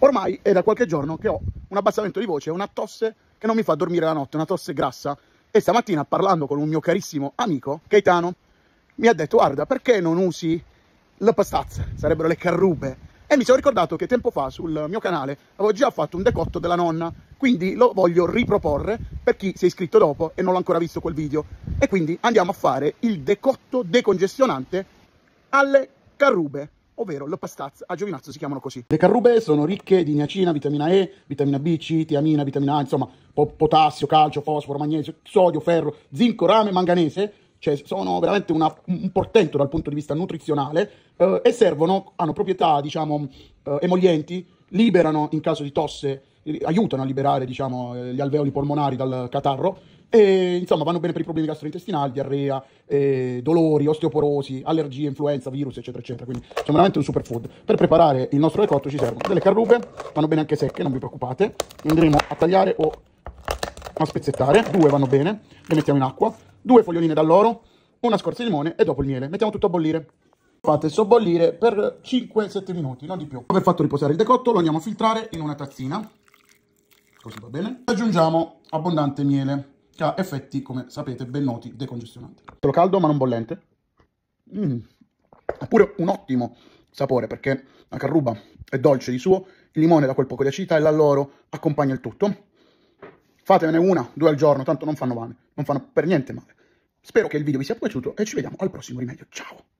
Ormai è da qualche giorno che ho un abbassamento di voce, una tosse che non mi fa dormire la notte, una tosse grassa. E stamattina parlando con un mio carissimo amico, Gaetano, mi ha detto guarda perché non usi le pastazze, sarebbero le carrube. E mi sono ricordato che tempo fa sul mio canale avevo già fatto un decotto della nonna, quindi lo voglio riproporre per chi si è iscritto dopo e non l'ha ancora visto quel video. E quindi andiamo a fare il decotto decongestionante alle carrube ovvero le pastazze a Giovinazzo si chiamano così. Le carrube sono ricche di niacina, vitamina E, vitamina B, C, tiamina, vitamina A, insomma, potassio, calcio, fosforo, magnesio, sodio, ferro, zinco, rame, manganese, cioè sono veramente una, un portento dal punto di vista nutrizionale eh, e servono, hanno proprietà, diciamo, eh, emolienti, liberano in caso di tosse, eh, aiutano a liberare, diciamo, eh, gli alveoli polmonari dal catarro, e, insomma, vanno bene per i problemi gastrointestinali, diarrea, eh, dolori, osteoporosi, allergie, influenza, virus, eccetera, eccetera. Quindi sono veramente un superfood. Per preparare il nostro ricotto ci servono delle carrube, vanno bene anche secche, non vi preoccupate. andremo a tagliare o a spezzettare, due vanno bene, le mettiamo in acqua, due foglioline d'alloro, una scorza di limone e dopo il miele. Mettiamo tutto a bollire. Fate sobbollire per 5-7 minuti, non di più. Dopo aver fatto riposare il decotto lo andiamo a filtrare in una tazzina, così va bene. Aggiungiamo abbondante miele che ha effetti, come sapete, ben noti, decongestionanti. Solo caldo ma non bollente. Mm. Ha pure un ottimo sapore perché la carruba è dolce di suo, il limone da quel poco di acidità e l'alloro accompagna il tutto. Fatemene una, due al giorno, tanto non fanno male, non fanno per niente male. Spero che il video vi sia piaciuto e ci vediamo al prossimo rimedio. Ciao!